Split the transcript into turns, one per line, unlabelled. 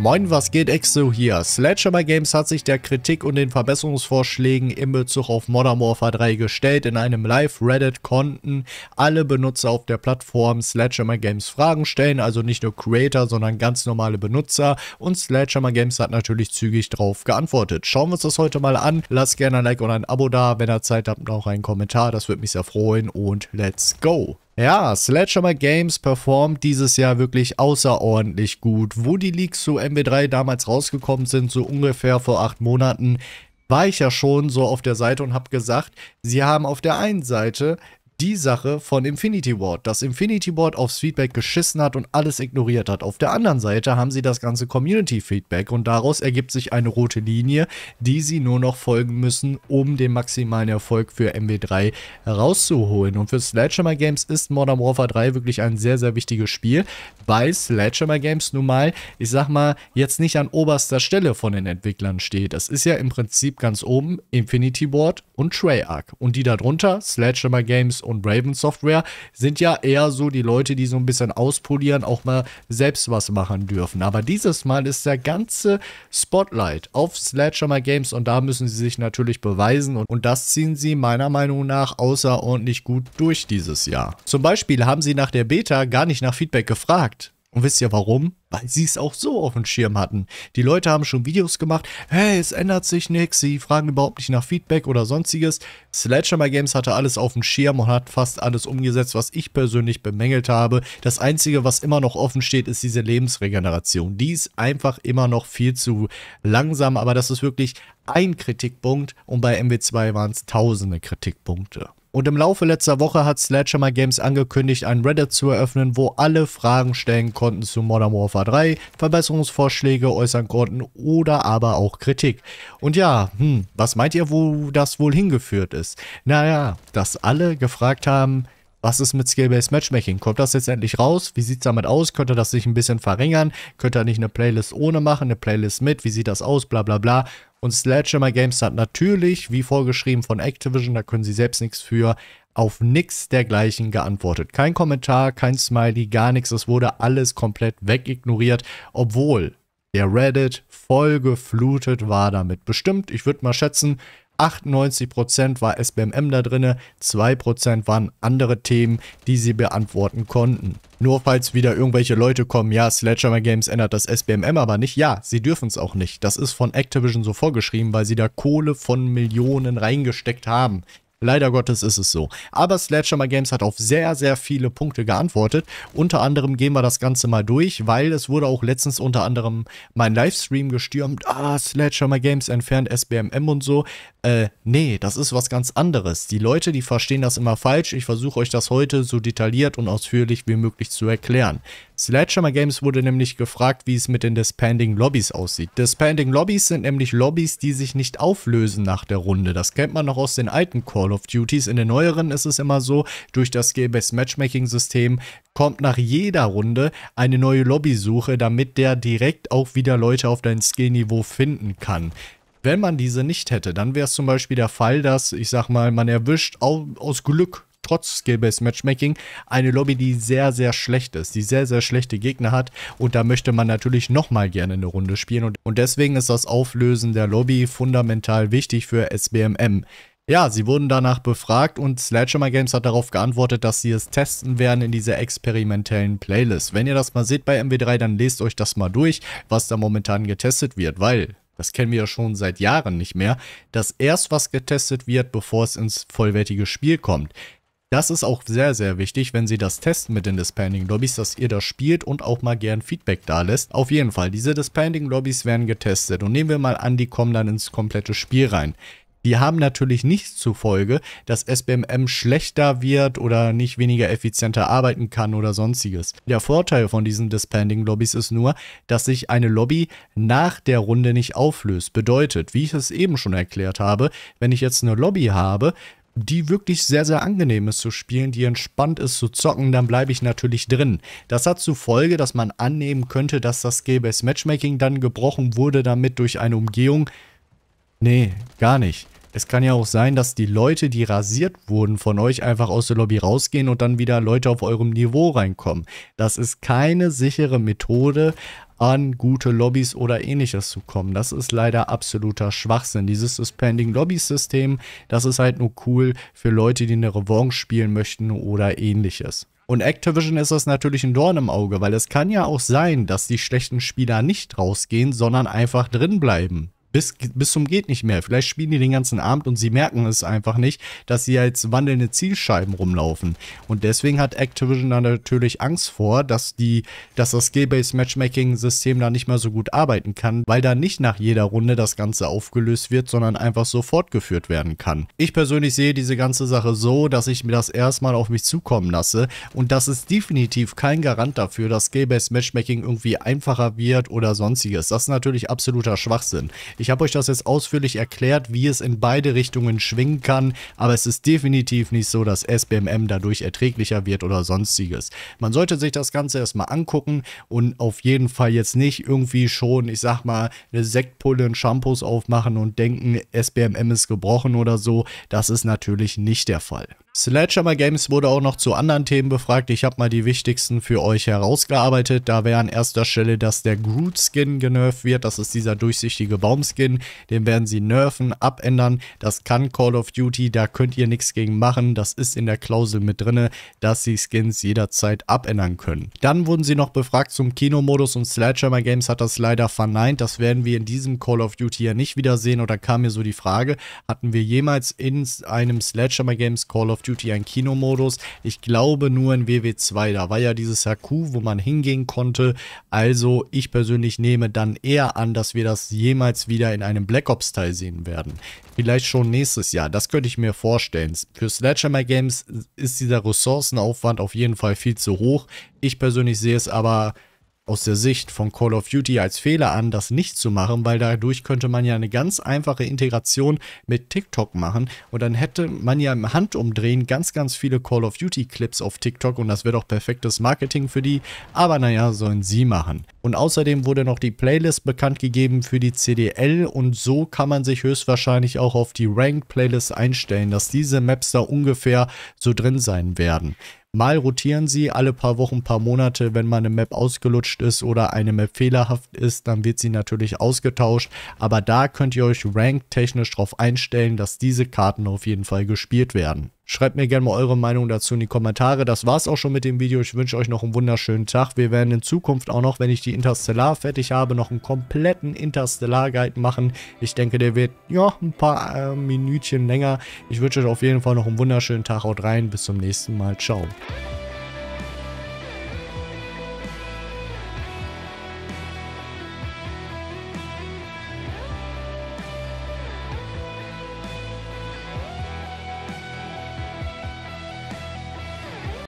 Moin, was geht Exo hier? Sledgehammer Games hat sich der Kritik und den Verbesserungsvorschlägen in Bezug auf Modern Warfare 3 gestellt. In einem Live-Reddit konnten alle Benutzer auf der Plattform Sledgehammer Games Fragen stellen, also nicht nur Creator, sondern ganz normale Benutzer und Sledgehammer Games hat natürlich zügig darauf geantwortet. Schauen wir uns das heute mal an. Lasst gerne ein Like und ein Abo da, wenn ihr Zeit habt, noch einen Kommentar, das würde mich sehr freuen und let's go! Ja, Sledgehammer Games performt dieses Jahr wirklich außerordentlich gut. Wo die Leaks zu MW3 damals rausgekommen sind, so ungefähr vor acht Monaten, war ich ja schon so auf der Seite und habe gesagt, sie haben auf der einen Seite die Sache von Infinity Ward, dass Infinity Ward aufs Feedback geschissen hat und alles ignoriert hat. Auf der anderen Seite haben sie das ganze Community-Feedback und daraus ergibt sich eine rote Linie, die sie nur noch folgen müssen, um den maximalen Erfolg für MW3 herauszuholen. Und für Sledgehammer Games ist Modern Warfare 3 wirklich ein sehr, sehr wichtiges Spiel, weil Sledgehammer Games nun mal, ich sag mal, jetzt nicht an oberster Stelle von den Entwicklern steht. Das ist ja im Prinzip ganz oben Infinity Ward und Treyarch und die darunter Sledgehammer Games und Raven Software sind ja eher so die Leute, die so ein bisschen auspolieren, auch mal selbst was machen dürfen. Aber dieses Mal ist der ganze Spotlight auf Sledgehammer Games und da müssen sie sich natürlich beweisen und, und das ziehen sie meiner Meinung nach außerordentlich gut durch dieses Jahr. Zum Beispiel haben sie nach der Beta gar nicht nach Feedback gefragt. Und wisst ihr warum? Weil sie es auch so auf dem Schirm hatten. Die Leute haben schon Videos gemacht, hey, es ändert sich nichts, sie fragen überhaupt nicht nach Feedback oder sonstiges. Sledgehammer Games hatte alles auf dem Schirm und hat fast alles umgesetzt, was ich persönlich bemängelt habe. Das Einzige, was immer noch offen steht, ist diese Lebensregeneration. Die ist einfach immer noch viel zu langsam, aber das ist wirklich ein Kritikpunkt und bei MW2 waren es tausende Kritikpunkte. Und im Laufe letzter Woche hat Sledgehammer Games angekündigt, ein Reddit zu eröffnen, wo alle Fragen stellen konnten zu Modern Warfare 3, Verbesserungsvorschläge äußern konnten oder aber auch Kritik. Und ja, hm, was meint ihr, wo das wohl hingeführt ist? Naja, dass alle gefragt haben, was ist mit Skill-Based Matchmaking? Kommt das jetzt endlich raus? Wie sieht es damit aus? Könnte das sich ein bisschen verringern? Könnte er nicht eine Playlist ohne machen, eine Playlist mit? Wie sieht das aus? Bla bla bla. Und Sledgehammer Games hat natürlich, wie vorgeschrieben von Activision, da können sie selbst nichts für, auf nichts dergleichen geantwortet. Kein Kommentar, kein Smiley, gar nichts. Es wurde alles komplett wegignoriert, obwohl der Reddit voll geflutet war damit. Bestimmt, ich würde mal schätzen, 98% war SBMM da drin, 2% waren andere Themen, die sie beantworten konnten. Nur falls wieder irgendwelche Leute kommen, ja, Sledgehammer Games ändert das SBMM aber nicht. Ja, sie dürfen es auch nicht. Das ist von Activision so vorgeschrieben, weil sie da Kohle von Millionen reingesteckt haben. Leider Gottes ist es so. Aber Sledgehammer Games hat auf sehr, sehr viele Punkte geantwortet. Unter anderem gehen wir das Ganze mal durch, weil es wurde auch letztens unter anderem mein Livestream gestürmt. Ah, Sledgehammer Games entfernt SBMM und so. Äh, nee, das ist was ganz anderes. Die Leute, die verstehen das immer falsch. Ich versuche euch das heute so detailliert und ausführlich wie möglich zu erklären. Sledgehammer Games wurde nämlich gefragt, wie es mit den Disbanding Lobbies aussieht. Disbanding Lobbies sind nämlich Lobbys, die sich nicht auflösen nach der Runde. Das kennt man noch aus den alten Call of Duties. In den neueren ist es immer so, durch das Game-Based Matchmaking-System kommt nach jeder Runde eine neue Lobbysuche, damit der direkt auch wieder Leute auf dein Skill-Niveau finden kann. Wenn man diese nicht hätte, dann wäre es zum Beispiel der Fall, dass, ich sag mal, man erwischt aus Glück trotz Skill-Based Matchmaking eine Lobby, die sehr, sehr schlecht ist, die sehr, sehr schlechte Gegner hat und da möchte man natürlich nochmal gerne eine Runde spielen und, und deswegen ist das Auflösen der Lobby fundamental wichtig für SBMM. Ja, sie wurden danach befragt und Sledgehammer Games hat darauf geantwortet, dass sie es testen werden in dieser experimentellen Playlist. Wenn ihr das mal seht bei MW3, dann lest euch das mal durch, was da momentan getestet wird, weil das kennen wir ja schon seit Jahren nicht mehr, dass erst was getestet wird, bevor es ins vollwertige Spiel kommt. Das ist auch sehr, sehr wichtig, wenn Sie das testen mit den Dispending Lobbys, dass ihr das spielt und auch mal gern Feedback da lässt. Auf jeden Fall, diese Dispending Lobbys werden getestet und nehmen wir mal an, die kommen dann ins komplette Spiel rein. Die haben natürlich nichts zur Folge, dass SBMM schlechter wird oder nicht weniger effizienter arbeiten kann oder sonstiges. Der Vorteil von diesen Dispending Lobbys ist nur, dass sich eine Lobby nach der Runde nicht auflöst. Bedeutet, wie ich es eben schon erklärt habe, wenn ich jetzt eine Lobby habe, die wirklich sehr, sehr angenehm ist zu spielen, die entspannt ist zu zocken, dann bleibe ich natürlich drin. Das hat zur Folge, dass man annehmen könnte, dass das Skill-Based Matchmaking dann gebrochen wurde, damit durch eine Umgehung. Nee, gar nicht. Es kann ja auch sein, dass die Leute, die rasiert wurden, von euch einfach aus der Lobby rausgehen und dann wieder Leute auf eurem Niveau reinkommen. Das ist keine sichere Methode, an gute Lobbys oder ähnliches zu kommen. Das ist leider absoluter Schwachsinn. Dieses Suspending Lobby System, das ist halt nur cool für Leute, die eine Revanche spielen möchten oder ähnliches. Und Activision ist das natürlich ein Dorn im Auge, weil es kann ja auch sein, dass die schlechten Spieler nicht rausgehen, sondern einfach drin bleiben bis, bis zum geht nicht mehr. Vielleicht spielen die den ganzen Abend und sie merken es einfach nicht, dass sie als wandelnde Zielscheiben rumlaufen. Und deswegen hat Activision da natürlich Angst vor, dass die, dass das Skill-Based Matchmaking-System da nicht mehr so gut arbeiten kann, weil da nicht nach jeder Runde das Ganze aufgelöst wird, sondern einfach so fortgeführt werden kann. Ich persönlich sehe diese ganze Sache so, dass ich mir das erstmal auf mich zukommen lasse und das ist definitiv kein Garant dafür, dass Skill-Based Matchmaking irgendwie einfacher wird oder sonstiges. Das ist natürlich absoluter Schwachsinn. Ich habe euch das jetzt ausführlich erklärt, wie es in beide Richtungen schwingen kann, aber es ist definitiv nicht so, dass SBMM dadurch erträglicher wird oder sonstiges. Man sollte sich das Ganze erstmal angucken und auf jeden Fall jetzt nicht irgendwie schon, ich sag mal, eine Sektpulle in Shampoos aufmachen und denken, SBMM ist gebrochen oder so. Das ist natürlich nicht der Fall. Sledgehammer Games wurde auch noch zu anderen Themen befragt. Ich habe mal die wichtigsten für euch herausgearbeitet. Da wäre an erster Stelle, dass der Groot-Skin genervt wird. Das ist dieser durchsichtige Baumskin. Den werden sie nerven, abändern. Das kann Call of Duty, da könnt ihr nichts gegen machen. Das ist in der Klausel mit drin, dass sie Skins jederzeit abändern können. Dann wurden sie noch befragt zum Kinomodus und Sledgehammer Games hat das leider verneint. Das werden wir in diesem Call of Duty ja nicht wiedersehen. Oder kam mir so die Frage, hatten wir jemals in einem Sledgehammer Games Call of Duty Duty einen Kinomodus. Ich glaube nur in WW2. Da war ja dieses Haku, wo man hingehen konnte. Also ich persönlich nehme dann eher an, dass wir das jemals wieder in einem Black Ops-Teil sehen werden. Vielleicht schon nächstes Jahr. Das könnte ich mir vorstellen. Für Sledgehammer Games ist dieser Ressourcenaufwand auf jeden Fall viel zu hoch. Ich persönlich sehe es aber aus der Sicht von Call of Duty als Fehler an, das nicht zu machen, weil dadurch könnte man ja eine ganz einfache Integration mit TikTok machen und dann hätte man ja im Handumdrehen ganz, ganz viele Call of Duty Clips auf TikTok und das wäre doch perfektes Marketing für die, aber naja, sollen sie machen. Und außerdem wurde noch die Playlist bekannt gegeben für die CDL und so kann man sich höchstwahrscheinlich auch auf die Ranked Playlist einstellen, dass diese Maps da ungefähr so drin sein werden. Mal rotieren sie alle paar Wochen, paar Monate, wenn mal eine Map ausgelutscht ist oder eine Map fehlerhaft ist, dann wird sie natürlich ausgetauscht. Aber da könnt ihr euch ranktechnisch darauf einstellen, dass diese Karten auf jeden Fall gespielt werden. Schreibt mir gerne mal eure Meinung dazu in die Kommentare. Das war's auch schon mit dem Video. Ich wünsche euch noch einen wunderschönen Tag. Wir werden in Zukunft auch noch, wenn ich die Interstellar fertig habe, noch einen kompletten Interstellar-Guide machen. Ich denke, der wird ja ein paar äh, Minütchen länger. Ich wünsche euch auf jeden Fall noch einen wunderschönen Tag. Haut rein. Bis zum nächsten Mal. Ciao.